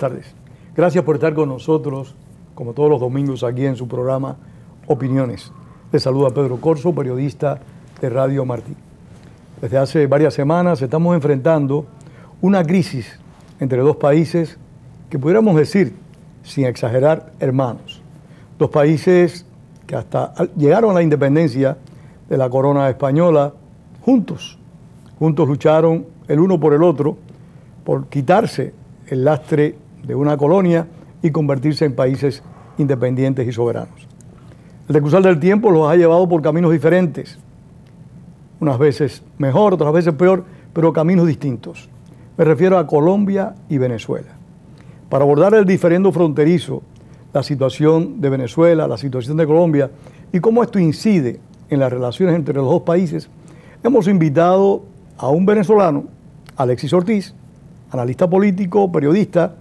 tardes. Gracias por estar con nosotros, como todos los domingos, aquí en su programa Opiniones. Te saluda Pedro Corso, periodista de Radio Martín. Desde hace varias semanas estamos enfrentando una crisis entre dos países que pudiéramos decir, sin exagerar, hermanos. Dos países que hasta llegaron a la independencia de la corona española juntos. Juntos lucharon el uno por el otro por quitarse el lastre de una colonia y convertirse en países independientes y soberanos. El decursal del tiempo los ha llevado por caminos diferentes, unas veces mejor, otras veces peor, pero caminos distintos. Me refiero a Colombia y Venezuela. Para abordar el diferendo fronterizo, la situación de Venezuela, la situación de Colombia y cómo esto incide en las relaciones entre los dos países, hemos invitado a un venezolano, Alexis Ortiz, analista político, periodista,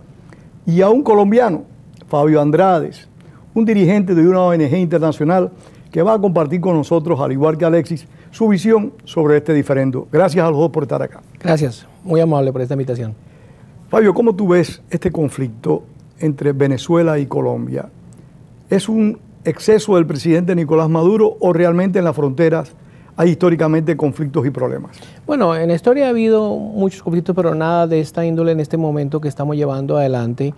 y a un colombiano, Fabio Andrades, un dirigente de una ONG internacional que va a compartir con nosotros, al igual que Alexis, su visión sobre este diferendo. Gracias a los dos por estar acá. Gracias, muy amable por esta invitación. Fabio, ¿cómo tú ves este conflicto entre Venezuela y Colombia? ¿Es un exceso del presidente Nicolás Maduro o realmente en las fronteras hay históricamente conflictos y problemas. Bueno, en la historia ha habido muchos conflictos, pero nada de esta índole en este momento que estamos llevando adelante.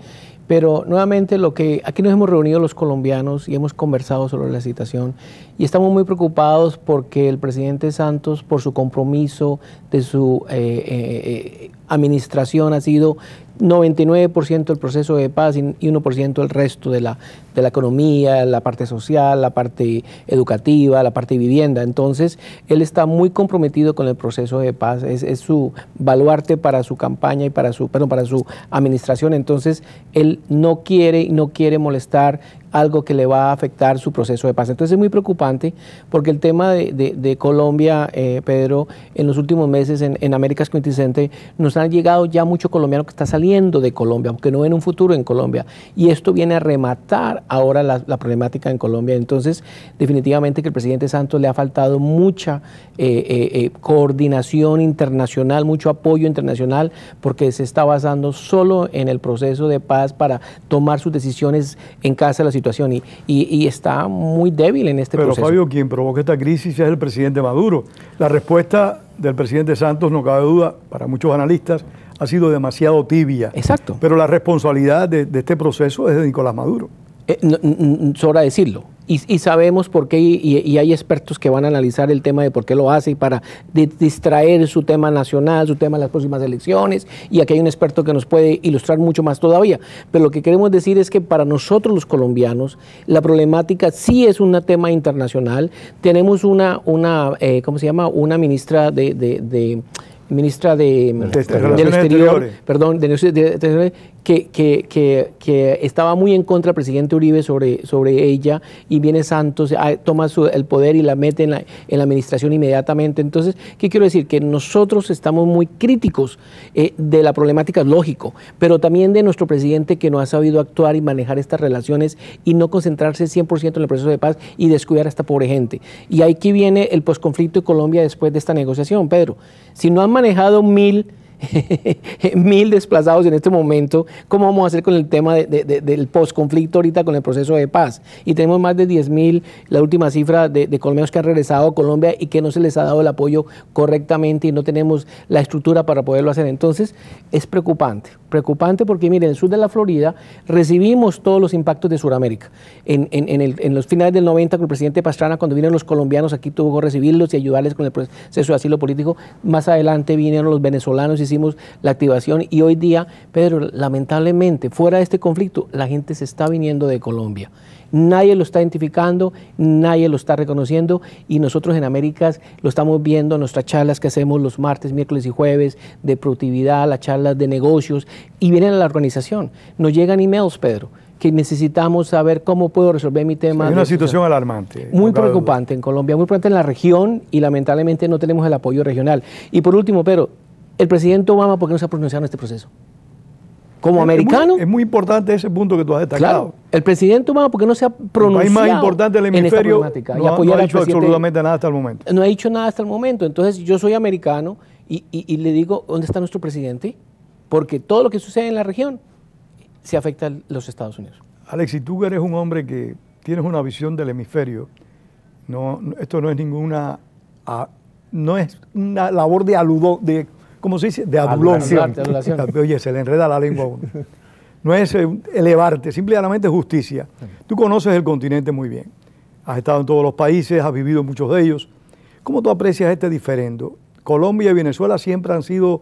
Pero nuevamente lo que aquí nos hemos reunido los colombianos y hemos conversado sobre la situación y estamos muy preocupados porque el presidente Santos, por su compromiso de su eh, eh, administración, ha sido 99% el proceso de paz y 1% el resto de la, de la economía, la parte social, la parte educativa, la parte vivienda. Entonces, él está muy comprometido con el proceso de paz, es, su baluarte para su campaña y para su, perdón, para su administración. Entonces, él no quiere, no quiere molestar algo que le va a afectar su proceso de paz. Entonces es muy preocupante porque el tema de, Colombia, eh, Pedro, en los últimos meses en, en América nos han llegado ya muchos colombianos que están saliendo de Colombia, aunque no ven un futuro en Colombia. Y esto viene a rematar ahora la, problemática en Colombia. Entonces, definitivamente que el presidente Santos le ha faltado mucha eh, eh, eh, coordinación internacional, mucho apoyo internacional, porque se está basando solo en el proceso de paz para tomar sus decisiones en casa de la situación y, está muy débil en este proceso. Pero Fabio, quien provoca esta crisis es el presidente Maduro. La respuesta del presidente Santos, no cabe duda, para muchos analistas, ha sido demasiado tibia. Exacto. Pero la responsabilidad de este proceso es de Nicolás Maduro. Eh, no, sobra decirlo. Y, sabemos por qué, y, hay expertos que van a analizar el tema de por qué lo hace y para distraer su tema nacional, su tema de las próximas elecciones, y aquí hay un experto que nos puede ilustrar mucho más todavía. Pero lo que queremos decir es que para nosotros los colombianos, la problemática sí es un tema internacional. Tenemos una, una eh, ¿cómo se llama? Una ministra de, ministra de, de del Exterior, perdón, de, de, que, que, que, estaba muy en contra el presidente Uribe sobre, sobre ella y viene Santos, ah, toma el poder y la mete en la, en la, administración inmediatamente. Entonces, ¿qué quiero decir? Que nosotros estamos muy críticos eh, de la problemática, lógico, pero también de nuestro presidente que no ha sabido actuar y manejar estas relaciones y no concentrarse 100% en el proceso de paz y descuidar a esta pobre gente. Y aquí viene el posconflicto de Colombia después de esta negociación, Pedro. Si no han manejado mil mil desplazados en este momento. ¿Cómo vamos a hacer con el tema del posconflicto ahorita con el proceso de paz? Y tenemos más de 10 mil, la última cifra de, colombianos que han regresado a Colombia y que no se les ha dado el apoyo correctamente y no tenemos la estructura para poderlo hacer. Entonces, es preocupante. Preocupante porque, miren, en el sur de la Florida recibimos todos los impactos de Sudamérica. En, los finales del 90, con el presidente Pastrana, cuando vinieron los colombianos aquí, tuvo que recibirlos y ayudarles con el proceso de asilo político. Más adelante vinieron los venezolanos y hicimos la activación y hoy día, Pedro, lamentablemente, fuera de este conflicto, la gente se está viniendo de Colombia. Nadie lo está identificando, nadie lo está reconociendo y nosotros en Américas lo estamos viendo en nuestras charlas que hacemos los martes, miércoles y jueves de productividad, las charlas de negocios y vienen a la organización. Nos llegan emails, Pedro que necesitamos saber cómo puedo resolver mi tema. Es una situación alarmante. Muy preocupante en Colombia, muy preocupante en la región y lamentablemente no tenemos el apoyo regional. Y por último, Pedro el presidente Obama por qué no se ha pronunciado en este proceso? Como americano. Es muy, importante ese punto que tú has destacado. el presidente Obama, ¿por qué no se ha pronunciado. no hay más importante el hemisferio. no, ha dicho absolutamente nada hasta el momento. No ha dicho nada hasta el momento. Entonces, yo soy americano y, le digo, ¿dónde está nuestro presidente? Porque todo lo que sucede en la región se afecta a los Estados Unidos. Alex, si tú eres un hombre que tienes una visión del hemisferio, no, esto no es ninguna. Ah, no es una labor de, aludo, de ¿cómo se dice? De adulación. Oye, se le enreda la lengua No es eh, elevarte, simplemente justicia. Tú conoces el continente muy bien. Has estado en todos los países, has vivido en muchos de ellos. ¿Cómo tú aprecias este diferendo? Colombia y Venezuela siempre han sido,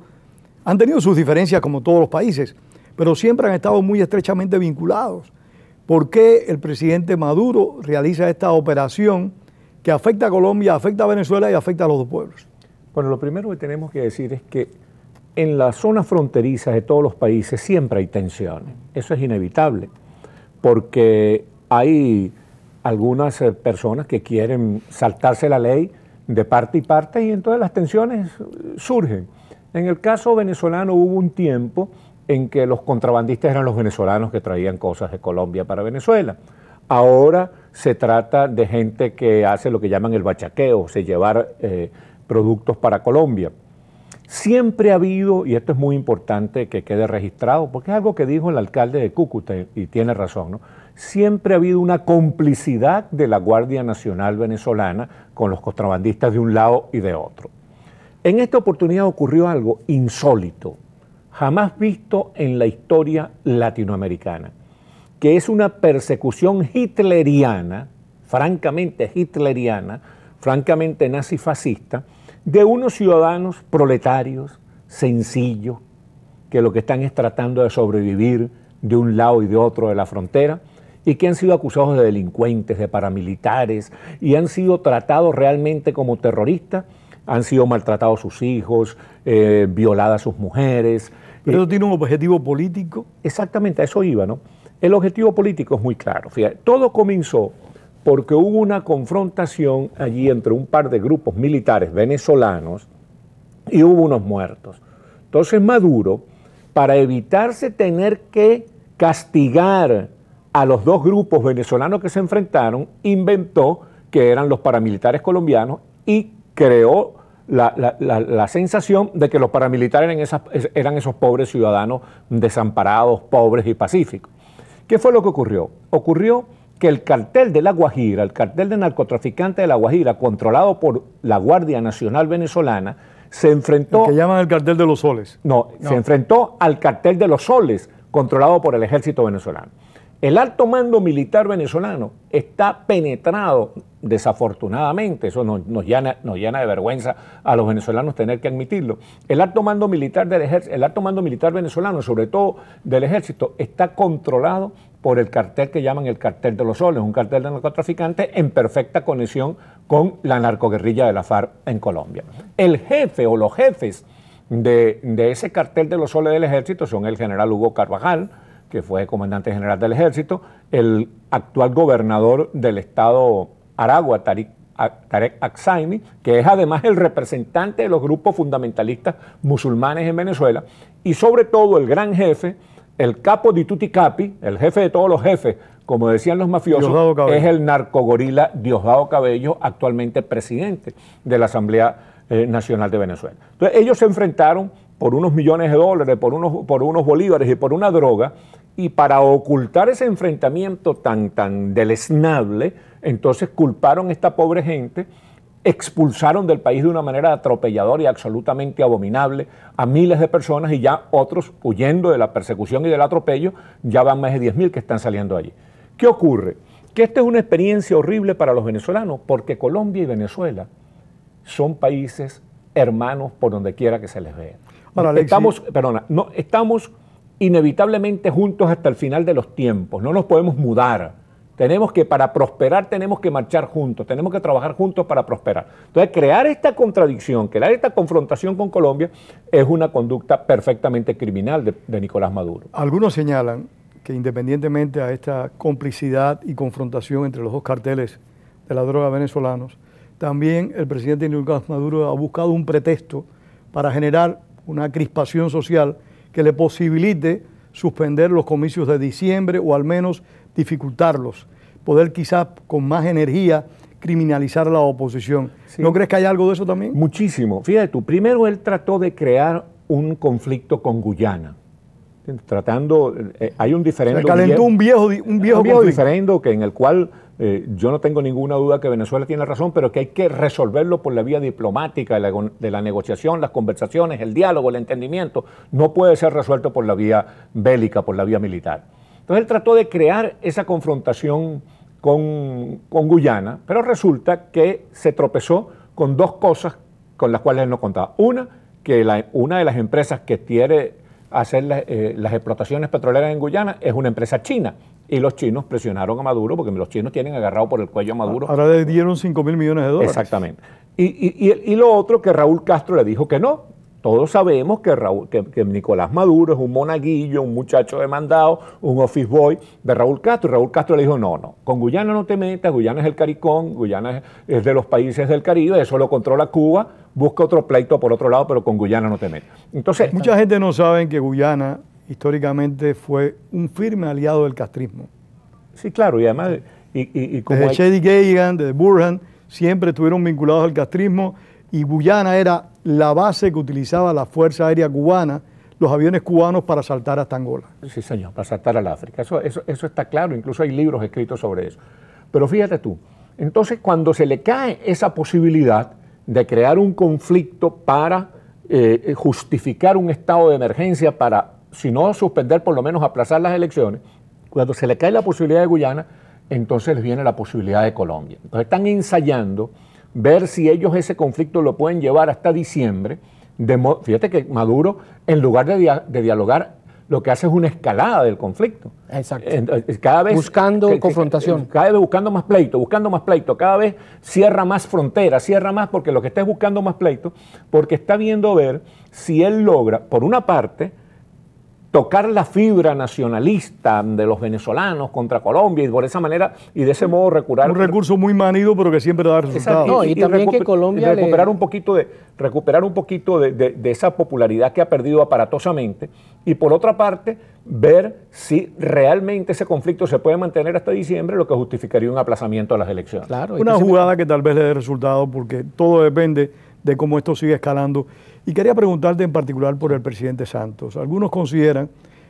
han tenido sus diferencias como todos los países, pero siempre han estado muy estrechamente vinculados. ¿Por qué el presidente Maduro realiza esta operación que afecta a Colombia, afecta a Venezuela y afecta a los dos pueblos? Bueno, lo primero que tenemos que decir es que en las zonas fronterizas de todos los países siempre hay tensiones. Eso es inevitable, porque hay algunas eh, personas que quieren saltarse la ley de parte y parte y entonces las tensiones eh, surgen. En el caso venezolano hubo un tiempo en que los contrabandistas eran los venezolanos que traían cosas de Colombia para Venezuela. Ahora se trata de gente que hace lo que llaman el bachaqueo, se llevar eh, productos para Colombia. Siempre ha habido, y esto es muy importante que quede registrado, porque es algo que dijo el alcalde de Cúcuta y tiene razón, ¿no? siempre ha habido una complicidad de la Guardia Nacional venezolana con los contrabandistas de un lado y de otro. En esta oportunidad ocurrió algo insólito, jamás visto en la historia latinoamericana, que es una persecución hitleriana, francamente hitleriana, francamente nazifascista, de unos ciudadanos proletarios, sencillos, que lo que están es tratando de sobrevivir de un lado y de otro de la frontera, y que han sido acusados de delincuentes, de paramilitares, y han sido tratados realmente como terroristas, han sido maltratados sus hijos, eh, violadas sus mujeres. Pero eh, eso tiene un objetivo político. Exactamente, a eso iba, ¿no? El objetivo político es muy claro. Fíjate, todo comenzó porque hubo una confrontación allí entre un par de grupos militares venezolanos y hubo unos muertos. Entonces Maduro, para evitarse tener que castigar a los dos grupos venezolanos que se enfrentaron, inventó que eran los paramilitares colombianos y creó la, sensación de que los paramilitares eran, eran, esos pobres ciudadanos desamparados, pobres y pacíficos. ¿Qué fue lo que ocurrió? Ocurrió que el cartel de La Guajira, el cartel de narcotraficantes de La Guajira, controlado por la Guardia Nacional Venezolana, se enfrentó... que llaman el cartel de los soles. No, se enfrentó al cartel de los soles, controlado por el ejército venezolano. El alto mando militar venezolano está penetrado, desafortunadamente, eso nos, nos, llena, nos llena de vergüenza a los venezolanos tener que admitirlo. El alto mando militar del el alto mando militar venezolano, sobre todo del ejército, está controlado por el cartel que llaman el cartel de los soles, un cartel de narcotraficantes en perfecta conexión con la narcoguerrilla de la FARC en Colombia. El jefe o los jefes de, ese cartel de los soles del ejército son el general Hugo Carvajal, que fue comandante general del ejército, el actual gobernador del estado Aragua, Tarek Aksaimi, que es además el representante de los grupos fundamentalistas musulmanes en Venezuela, y sobre todo el gran jefe el capo de Tuticapi, el jefe de todos los jefes, como decían los mafiosos, es el narcogorila Diosdado Cabello, actualmente presidente de la Asamblea eh, Nacional de Venezuela. Entonces, ellos se enfrentaron por unos millones de dólares, por unos, por unos bolívares y por una droga, y para ocultar ese enfrentamiento tan, tan deleznable, entonces culparon a esta pobre gente expulsaron del país de una manera atropelladora y absolutamente abominable a miles de personas y ya otros, huyendo de la persecución y del atropello, ya van más de 10.000 que están saliendo allí. ¿Qué ocurre? Que esta es una experiencia horrible para los venezolanos porque Colombia y Venezuela son países hermanos por donde quiera que se les vea. no, estamos inevitablemente juntos hasta el final de los tiempos, no nos podemos mudar. Tenemos que, para prosperar, tenemos que marchar juntos, tenemos que trabajar juntos para prosperar. Entonces, crear esta contradicción, crear esta confrontación con Colombia es una conducta perfectamente criminal de, Nicolás Maduro. Algunos señalan que independientemente a esta complicidad y confrontación entre los dos carteles de la droga venezolanos, también el presidente Nicolás Maduro ha buscado un pretexto para generar una crispación social que le posibilite suspender los comicios de diciembre o al menos dificultarlos, poder quizás con más energía criminalizar a la oposición. ¿No crees que hay algo de eso también? Muchísimo. Fíjate tú, primero él trató de crear un conflicto con Guyana. Tratando, eh, eh, hay un diferendo. Se calentó un viejo, un viejo, un diferendo que en el cual eh, yo no tengo ninguna duda que Venezuela tiene razón, pero que hay que resolverlo por la vía diplomática, la, de la negociación, las conversaciones, el diálogo, el entendimiento. No puede ser resuelto por la vía bélica, por la vía militar. Entonces él trató de crear esa confrontación con, Guyana, pero resulta que se tropezó con dos cosas con las cuales él no contaba. Una, que una de las empresas que quiere hacer eh, las explotaciones petroleras en Guyana es una empresa china. Y los chinos presionaron a Maduro, porque los chinos tienen agarrado por el cuello a Maduro. Ahora le dieron 5 mil millones de dólares. Exactamente. y, y, y lo otro que Raúl Castro le dijo que no, todos sabemos que, Raúl, Nicolás Maduro es un monaguillo, un muchacho demandado, un office boy de Raúl Castro. Y Raúl Castro le dijo, no, no, con Guyana no te metas, Guyana es el Caricón, Guyana es, de los países del Caribe, eso lo controla Cuba, busca otro pleito por otro lado, pero con Guyana no te metas. Entonces, Mucha gente no sabe que Guyana históricamente fue un firme aliado del castrismo. Sí, claro, y además... como desde Gagan, desde Burhan, siempre estuvieron vinculados al castrismo y Guyana era la base que utilizaba la Fuerza Aérea Cubana, los aviones cubanos para saltar hasta Angola. Sí, señor, para saltar al África. Eso, está claro, incluso hay libros escritos sobre eso. Pero fíjate tú, entonces cuando se le cae esa posibilidad de crear un conflicto para eh, justificar un estado de emergencia, para, si no suspender, por lo menos aplazar las elecciones, cuando se le cae la posibilidad de Guyana, entonces viene la posibilidad de Colombia. Entonces están ensayando ver si ellos ese conflicto lo pueden llevar hasta diciembre. De fíjate que Maduro, en lugar de, dialogar, lo que hace es una escalada del conflicto. Exacto. Eh, cada vez, buscando confrontación. Eh, cada vez buscando más pleito, buscando más pleito. Cada vez cierra más fronteras, cierra más porque lo que está es buscando más pleito, porque está viendo ver si él logra, por una parte, tocar la fibra nacionalista de los venezolanos contra Colombia y por esa manera y de ese modo recurrir un recurso muy manido pero que siempre da resultados y, que Colombia recuperar un poquito de recuperar un poquito de, esa popularidad que ha perdido aparatosamente y por otra parte ver si realmente ese conflicto se puede mantener hasta diciembre lo que justificaría un aplazamiento de las elecciones una jugada que tal vez le dé resultado porque todo depende de cómo esto sigue escalando. Y quería preguntarte en particular por el presidente Santos. Algunos consideran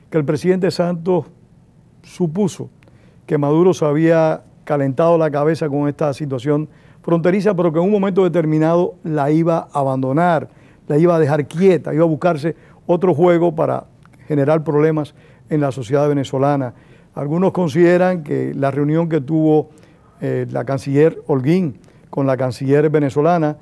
que el presidente Santos supuso que Maduro se había calentado la cabeza con esta situación fronteriza, pero que en un momento determinado la iba a abandonar, la iba a dejar quieta, iba a buscarse otro juego para generar problemas en la sociedad venezolana. Algunos consideran que la reunión que tuvo eh, la canciller Holguín con la canciller venezolana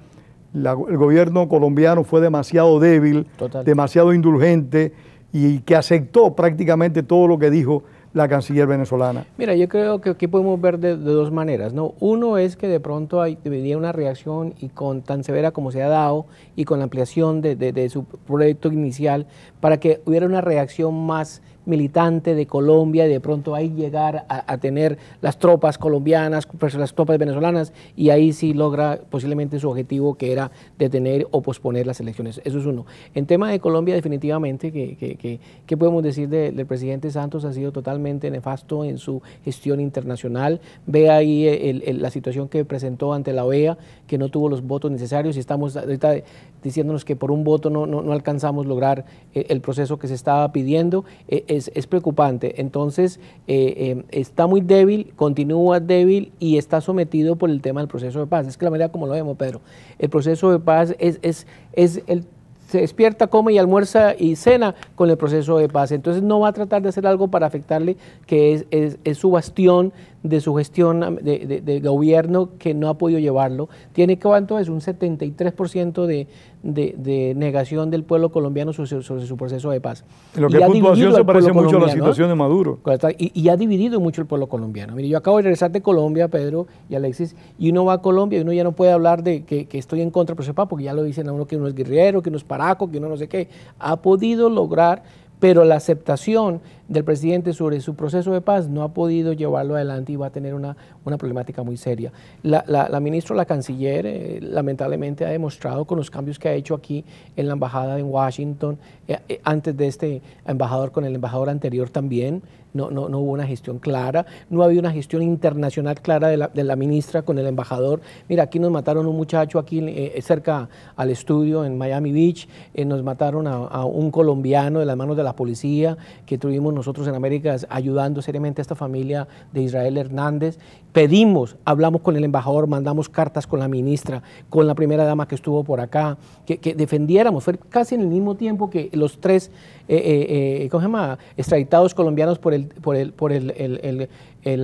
el gobierno colombiano fue demasiado débil, demasiado indulgente y que aceptó prácticamente todo lo que dijo la canciller venezolana. Mira, yo creo que aquí podemos ver de, dos maneras, ¿no? Uno es que de pronto hay, una reacción y con tan severa como se ha dado y con la ampliación de su proyecto inicial para que hubiera una reacción más militante de Colombia y de pronto ahí llegar a, tener las tropas colombianas, las tropas venezolanas y ahí sí logra posiblemente su objetivo que era detener o posponer las elecciones. Eso es uno. En tema de Colombia definitivamente, que, podemos decir del presidente Santos? Ha sido totalmente nefasto en su gestión internacional. Ve ahí la situación que presentó ante la OEA, que no tuvo los votos necesarios y estamos ahorita diciéndonos que por un voto no, alcanzamos lograr eh, el proceso que se estaba pidiendo. Eh, eh, es, preocupante. Entonces, eh, eh, está muy débil, continúa débil y está sometido por el tema del proceso de paz. Es que la manera como lo vemos, Pedro, el proceso de paz es, es, es el se despierta, come y almuerza y cena con el proceso de paz. Entonces no va a tratar de hacer algo para afectarle, que es, su bastión de su gestión de, gobierno que no ha podido llevarlo. Tiene que cuánto es un 73% de, de, negación del pueblo colombiano sobre, su proceso de paz. lo que y es puntuación se parece mucho a la situación de Maduro. Y, ha dividido mucho el pueblo colombiano. Mire, yo acabo de regresar de Colombia, Pedro y Alexis, y uno va a Colombia y uno ya no puede hablar de que, estoy en contra del proceso de paz, porque ya lo dicen a uno que uno es guerrero, que no es que uno no sé qué, ha podido lograr, pero la aceptación del presidente sobre su proceso de paz no ha podido llevarlo adelante y va a tener una, problemática muy seria. La, la, la ministra, la canciller, eh, lamentablemente ha demostrado con los cambios que ha hecho aquí en la embajada en Washington, eh, eh, antes de este embajador, con el embajador anterior también, no, hubo una gestión clara, no había una gestión internacional clara de la, ministra con el embajador. Mira, aquí nos mataron un muchacho aquí eh, eh, cerca al estudio en Miami Beach, eh, nos mataron a, a, un colombiano de las manos de la policía que tuvimos nosotros en América ayudando seriamente a esta familia de Israel Hernández pedimos, hablamos con el embajador, mandamos cartas con la ministra, con la primera dama que estuvo por acá, que, defendiéramos. Fue casi en el mismo tiempo que los tres, eh, eh, eh, ¿cómo se llama?, extraditados colombianos por el, por el, por el,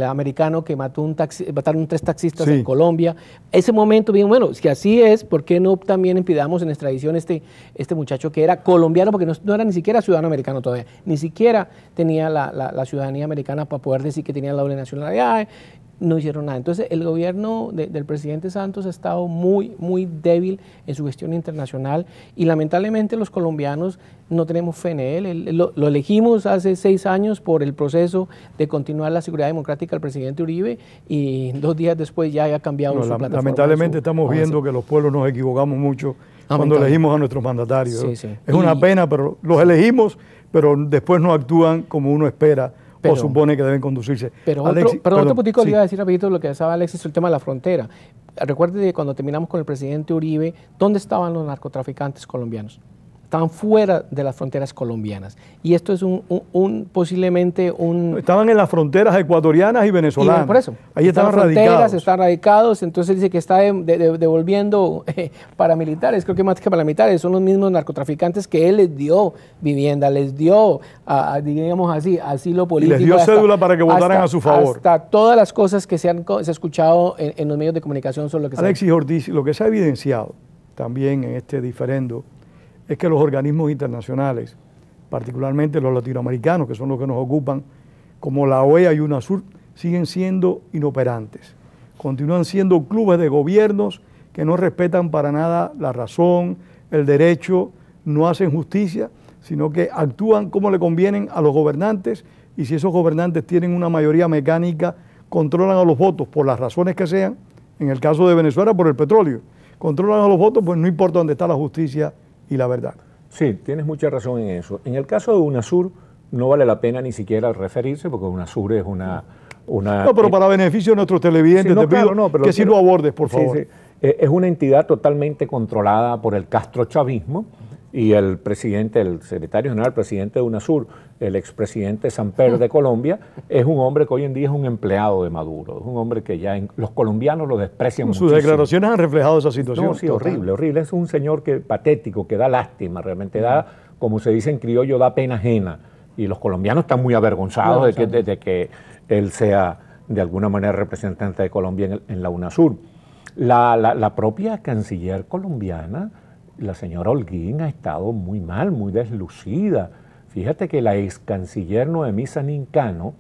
americano que mató un taxi, mataron tres taxistas en Colombia. Ese momento, bien, bueno, si así es, ¿por qué no también impidamos en extradición este, este muchacho que era colombiano, porque no, era ni siquiera ciudadano americano todavía, ni siquiera tenía la, la ciudadanía americana para poder decir que tenía la doble nacionalidad? no hicieron nada. Entonces, el gobierno del presidente Santos ha estado muy, muy débil en su gestión internacional y lamentablemente los colombianos no tenemos fe en él. Lo, elegimos hace seis años por el proceso de continuar la seguridad democrática del presidente Uribe y dos días después ya ha cambiado su plataforma. Lamentablemente estamos viendo que los pueblos nos equivocamos mucho cuando elegimos a nuestros mandatarios. Es una pena, pero los elegimos, pero después no actúan como uno espera o supone que deben conducirse. Pero Alexis, otro, perdón, le iba a decir rapidito lo que decía Alexis, el tema de la frontera. Recuerde que cuando terminamos con el presidente Uribe, ¿dónde estaban los narcotraficantes colombianos? estaban fuera de las fronteras colombianas. Y esto es un, posiblemente un... Estaban en las fronteras ecuatorianas y venezolanas. por eso. Ahí estaban, radicados. están radicados, entonces dice que está devolviendo eh, paramilitares, creo que más que paramilitares, son los mismos narcotraficantes que él les dio vivienda, les dio, a, digamos así, asilo político. les dio cédula para que votaran a su favor. Hasta todas las cosas que se han se escuchado en, los medios de comunicación son lo que Alexis Ortiz, lo que se ha evidenciado también en este diferendo es que los organismos internacionales, particularmente los latinoamericanos, que son los que nos ocupan, como la OEA y UNASUR, siguen siendo inoperantes. Continúan siendo clubes de gobiernos que no respetan para nada la razón, el derecho, no hacen justicia, sino que actúan como le convienen a los gobernantes y si esos gobernantes tienen una mayoría mecánica, controlan a los votos por las razones que sean, en el caso de Venezuela por el petróleo, controlan a los votos, pues no importa dónde está la justicia y la verdad. Sí, tienes mucha razón en eso. En el caso de UNASUR, no vale la pena ni siquiera referirse, porque UNASUR es una... una no, pero para beneficio de nuestros televidentes, te pido que si lo abordes, por favor. Eh, es una entidad totalmente controlada por el castrochavismo, y el presidente, el secretario general, el presidente de UNASUR, el expresidente Samper de Colombia, es un hombre que hoy en día es un empleado de Maduro, es un hombre que ya los colombianos lo desprecian Sus declaraciones han reflejado esa situación. No, sí, horrible, horrible. Es un señor que patético, que da lástima, realmente da, como se dice en criollo, da pena ajena. Y los colombianos están muy avergonzados de, que, él sea de alguna manera representante de Colombia en, la UNASUR. La, la propia canciller colombiana la señora Holguín ha estado muy mal, muy deslucida. Fíjate que la ex canciller Noemí Sanincano,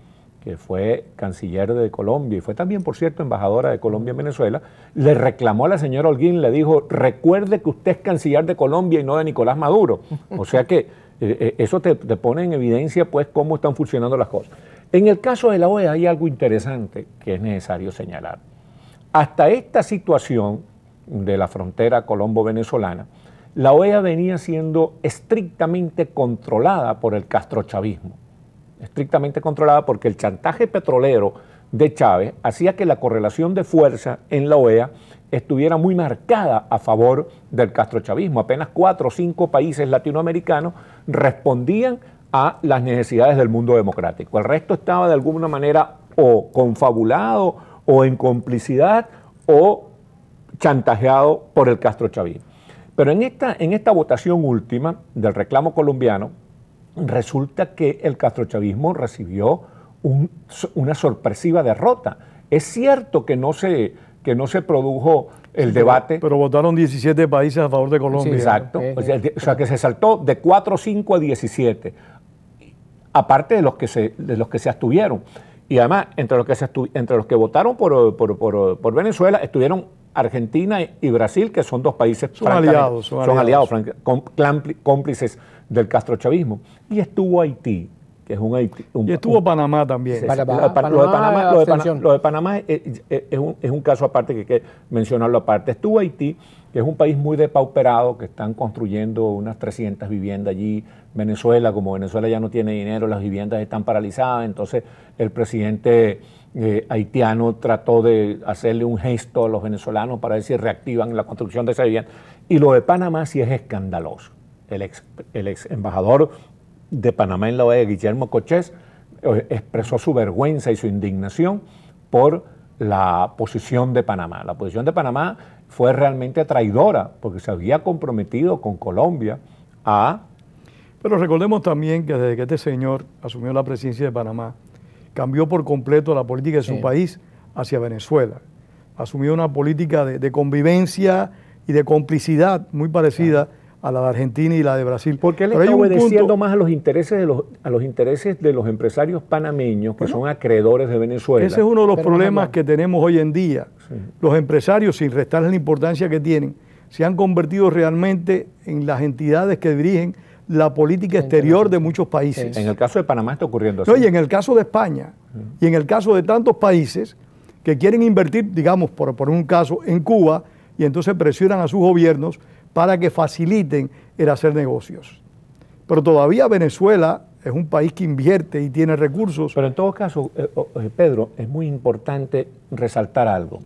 que fue canciller de Colombia y fue también, por cierto, embajadora de Colombia en Venezuela, le reclamó a la señora Holguín, le dijo, recuerde que usted es canciller de Colombia y no de Nicolás Maduro. O sea que eh, eh, eso te, te, pone en evidencia pues cómo están funcionando las cosas. En el caso de la OEA hay algo interesante que es necesario señalar. Hasta esta situación de la frontera colombo-venezolana, la OEA venía siendo estrictamente controlada por el castrochavismo, estrictamente controlada porque el chantaje petrolero de Chávez hacía que la correlación de fuerza en la OEA estuviera muy marcada a favor del castrochavismo. Apenas cuatro o cinco países latinoamericanos respondían a las necesidades del mundo democrático. El resto estaba de alguna manera o confabulado o en complicidad o chantajeado por el castrochavismo. Pero en esta, en esta votación última del reclamo colombiano, resulta que el castrochavismo recibió una sorpresiva derrota. Es cierto que no se, que no se produjo el debate. Pero, votaron 17 países a favor de Colombia. exacto. O, sea, que se saltó de 4 5 a 17, aparte de los que se, de los que se abstuvieron. Y además, entre los que, se entre los que votaron por Venezuela, estuvieron Argentina y Brasil, que son dos países son aliados, son, aliados, cómplices del castrochavismo. Y estuvo Haití, que es un Haití. y estuvo Panamá también. lo, de, Panamá, es, un, es, un, caso aparte que hay que mencionarlo aparte. Estuvo Haití, que es un país muy depauperado, que están construyendo unas 300 viviendas allí. Venezuela, como Venezuela ya no tiene dinero, las viviendas están paralizadas, entonces el presidente... Eh, haitiano trató de hacerle un gesto a los venezolanos para ver si reactivan la construcción de esa vivienda. Y lo de Panamá sí es escandaloso. El ex, el embajador de Panamá en la OE, Guillermo Cochés, eh, expresó su vergüenza y su indignación por la posición de Panamá. La posición de Panamá fue realmente traidora porque se había comprometido con Colombia a... Pero recordemos también que desde que este señor asumió la presidencia de Panamá, cambió por completo la política de su país hacia Venezuela. Asumió una política de, convivencia y de complicidad muy parecida a la de Argentina y la de Brasil. Porque él le está obedeciendo más a los intereses de los a los intereses de los empresarios panameños que son acreedores de Venezuela. Ese es uno de los problemas que tenemos hoy en día. Los empresarios, sin restarles la importancia que tienen, se han convertido realmente en las entidades que dirigen la política exterior de muchos países. En el caso de Panamá está ocurriendo así. No, y en el caso de España, y en el caso de tantos países que quieren invertir, digamos, por, un caso, en Cuba, y entonces presionan a sus gobiernos para que faciliten el hacer negocios. Pero todavía Venezuela es un país que invierte y tiene recursos. Pero en todo caso, eh, oh, eh, Pedro, es muy importante resaltar algo.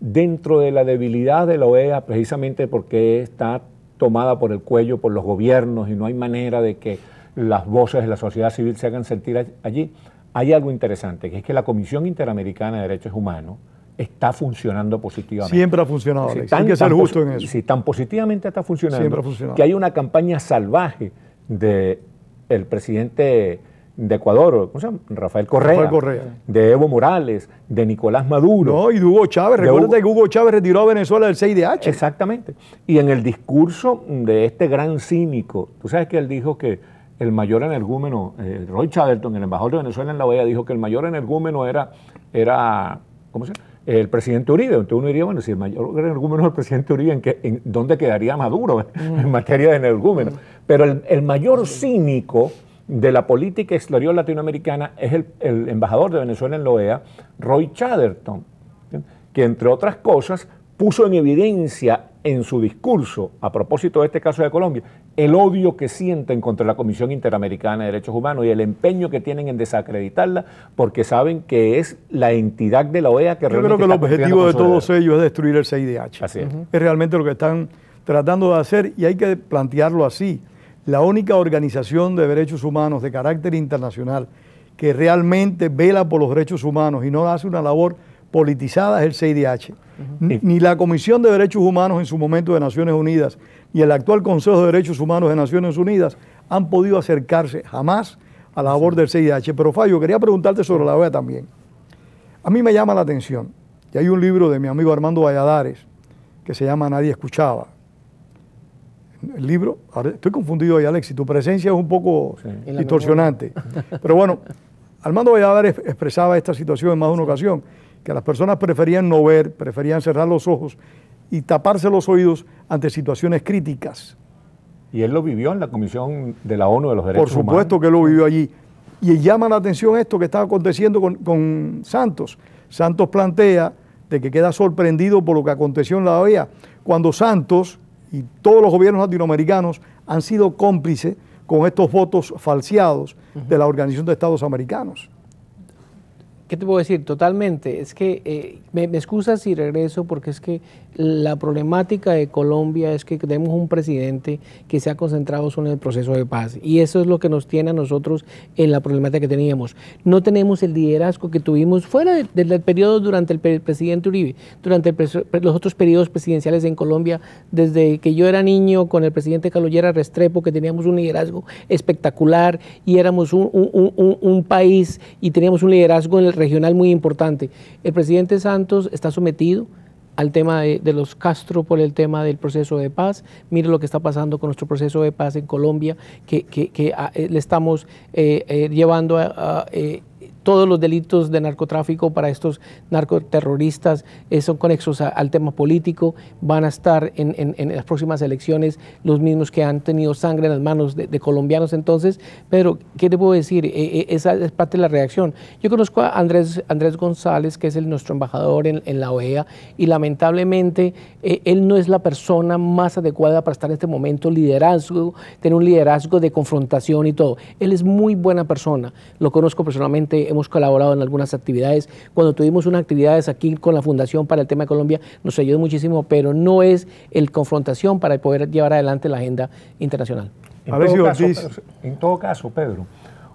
Dentro de la debilidad de la OEA, precisamente porque está tomada por el cuello por los gobiernos y no hay manera de que las voces de la sociedad civil se hagan sentir allí, hay algo interesante, que es que la Comisión Interamericana de Derechos Humanos está funcionando positivamente. Siempre ha funcionado, Tan, que ser justo en eso. tan positivamente está funcionando, Siempre ha funcionado. que hay una campaña salvaje del presidente de Ecuador, ¿cómo se llama? Rafael Correa, Rafael Correa, de Evo Morales, de Nicolás Maduro. No, y de Hugo Chávez. Recuerda que Hugo Chávez retiró a Venezuela del CIDH Exactamente. Y en el discurso de este gran cínico, tú sabes que él dijo que el mayor energúmeno, eh, Roy Chaverton, el embajador de Venezuela en La OEA dijo que el mayor energúmeno era, era ¿cómo se llama? el presidente Uribe. Entonces uno diría, bueno, si el mayor energúmeno es el presidente Uribe, ¿en, dónde quedaría Maduro en mm. materia de energúmeno? Mm. Pero el, el mayor cínico de la política exterior latinoamericana es el, embajador de Venezuela en la OEA, Roy Chatterton, que entre otras cosas puso en evidencia en su discurso, a propósito de este caso de Colombia, el odio que sienten contra la Comisión Interamericana de Derechos Humanos y el empeño que tienen en desacreditarla porque saben que es la entidad de la OEA que Yo Yo creo que el objetivo de todos ellos es destruir el CIDH. Así es. es realmente lo que están tratando de hacer y hay que plantearlo así la única organización de derechos humanos de carácter internacional que realmente vela por los derechos humanos y no hace una labor politizada es el CIDH. Ni la Comisión de Derechos Humanos en su momento de Naciones Unidas, ni el actual Consejo de Derechos Humanos de Naciones Unidas han podido acercarse jamás a la labor del CIDH. Pero Fallo, quería preguntarte sobre la OEA también. A mí me llama la atención, y hay un libro de mi amigo Armando Valladares que se llama Nadie Escuchaba, el libro, estoy confundido ahí, Alexis, tu presencia es un poco distorsionante. Pero bueno, Armando Valladares expresaba esta situación en más de una ocasión, que las personas preferían no ver, preferían cerrar los ojos y taparse los oídos ante situaciones críticas. Y él lo vivió en la Comisión de la ONU de los Derechos Humanos. Por supuesto que que lo vivió allí. Y llama la atención esto que está aconteciendo con, Santos. Santos plantea de que queda sorprendido por lo que aconteció en la OEA. Cuando Santos y todos los gobiernos latinoamericanos han sido cómplices con estos votos falseados de la Organización de Estados Americanos. ¿Qué te puedo decir? Totalmente. Es que eh, me, me, excusas y regreso porque es que la problemática de Colombia es que tenemos un presidente que se ha concentrado solo en el proceso de paz y eso es lo que nos tiene a nosotros en la problemática que teníamos. No tenemos el liderazgo que tuvimos fuera del, periodo durante el, presidente Uribe, durante los otros periodos presidenciales en Colombia, desde que yo era niño con el presidente Caloyera Restrepo, que teníamos un liderazgo espectacular y éramos un, un país y teníamos un liderazgo en el regional muy importante. El presidente Santos está sometido al tema de, los Castro por el tema del proceso de paz. Mire lo que está pasando con nuestro proceso de paz en Colombia, que, que, ah, eh, le estamos eh, eh, llevando a, todos los delitos de narcotráfico para estos narcoterroristas eh, son conexos al tema político, van a estar en, las próximas elecciones los mismos que han tenido sangre en las manos de, colombianos. Entonces, Pedro, ¿qué te puedo decir? Eh, eh, esa es parte de la reacción. Yo conozco a Andrés, Andrés González, que es el, nuestro embajador en, la OEA, y lamentablemente él no es la persona más adecuada para estar en este momento liderazgo, tener un liderazgo de confrontación y todo. Él es muy buena persona, lo conozco personalmente hemos colaborado en algunas actividades. Cuando tuvimos unas actividades aquí con la Fundación para el Tema de Colombia, nos ayudó muchísimo, pero no es el confrontación para poder llevar adelante la agenda internacional. En, todo, caso, Pedro, pues, en todo caso, Pedro,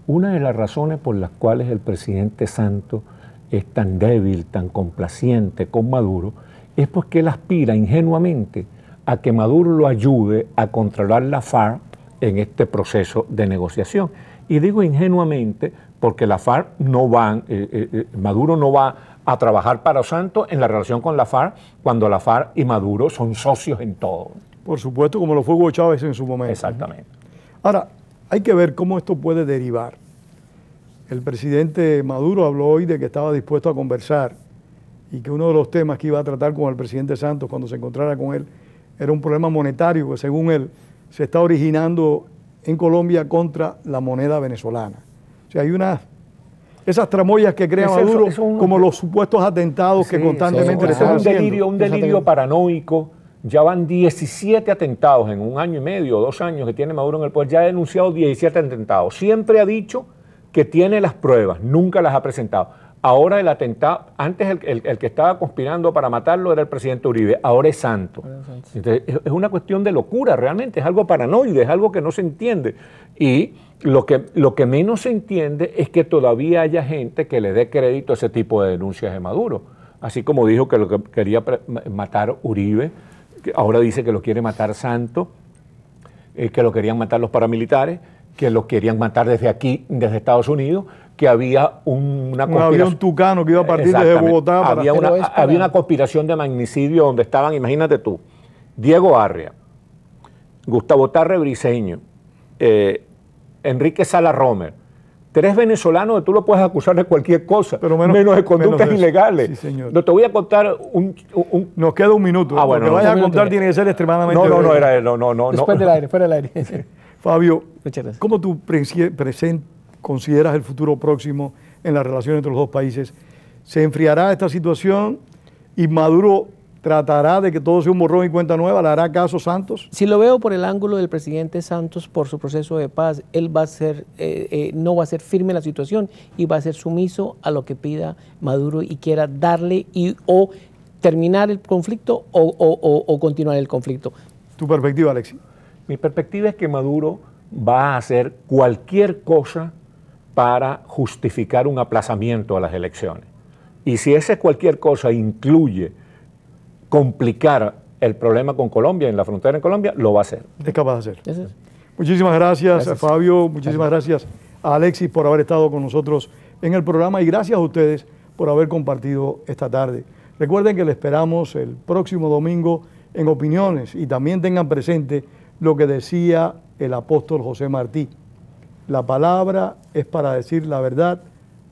una de las razones por las cuales el presidente Santos es tan débil, tan complaciente con Maduro, es porque él aspira ingenuamente a que Maduro lo ayude a controlar la FARC en este proceso de negociación. Y digo ingenuamente porque la FARC no va, eh, eh, eh, Maduro no va a trabajar para Santos en la relación con la FARC cuando la FARC y Maduro son socios en todo. Por supuesto, como lo fue Hugo Chávez en su momento. Exactamente. Ahora, hay que ver cómo esto puede derivar. El presidente Maduro habló hoy de que estaba dispuesto a conversar y que uno de los temas que iba a tratar con el presidente Santos cuando se encontrara con él era un problema monetario que según él se está originando en Colombia contra la moneda venezolana. O sea, hay unas esas tramoyas que crea Maduro, como los supuestos atentados que constantemente le están Un delirio, un delirio paranoico. Ya van 17 atentados en un año y medio, dos años que tiene Maduro en el poder. Ya ha denunciado 17 atentados. Siempre ha dicho que tiene las pruebas, nunca las ha presentado. Ahora el atentado, antes el, el, que estaba conspirando para matarlo era el presidente Uribe, ahora es Santo. es una cuestión de locura realmente, es algo paranoide, es algo que no se entiende. Y lo que, lo que menos se entiende es que todavía haya gente que le dé crédito a ese tipo de denuncias de Maduro. Así como dijo que lo que quería matar Uribe, ahora dice que lo quiere matar Santo, eh, que lo querían matar los paramilitares, que lo querían matar desde aquí, desde Estados Unidos que había una conspiración. había tucano que iba a partir desde Bogotá. había, una, había una conspiración de magnicidio donde estaban, imagínate tú, Diego Arria, Gustavo Tarre Briseño, eh, Enrique Sala Romer, tres venezolanos que tú lo puedes acusar de cualquier cosa, Pero menos, de conductas ilegales. No te voy a contar un, Nos queda un minuto. Ah, bueno, Lo vayas a contar tiene que ser extremadamente... No, no, no, era, no, no, no. Después el aire, fuera el aire. Fabio, ¿cómo tú presentas consideras el futuro próximo en las relaciones entre los dos países? ¿Se enfriará esta situación y Maduro tratará de que todo sea un borrón y cuenta nueva? ¿La hará caso Santos? Si lo veo por el ángulo del presidente Santos, por su proceso de paz, él va a ser, eh, eh, no va a ser firme en la situación y va a ser sumiso a lo que pida Maduro y quiera darle y o terminar el conflicto o, o continuar el conflicto. ¿Tu perspectiva, Alexis? Mi perspectiva es que Maduro va a hacer cualquier cosa para justificar un aplazamiento a las elecciones. Y si ese cualquier cosa incluye complicar el problema con Colombia, en la frontera en Colombia, lo va a hacer. Es capaz de hacer. Muchísimas gracias, Fabio, muchísimas gracias. gracias a Alexis por haber estado con nosotros en el programa y gracias a ustedes por haber compartido esta tarde. Recuerden que le esperamos el próximo domingo en opiniones y también tengan presente lo que decía el apóstol José Martí. La palabra es para decir la verdad,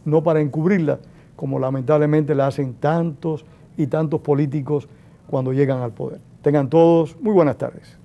no para encubrirla, como lamentablemente la hacen tantos y tantos políticos cuando llegan al poder. Tengan todos muy buenas tardes.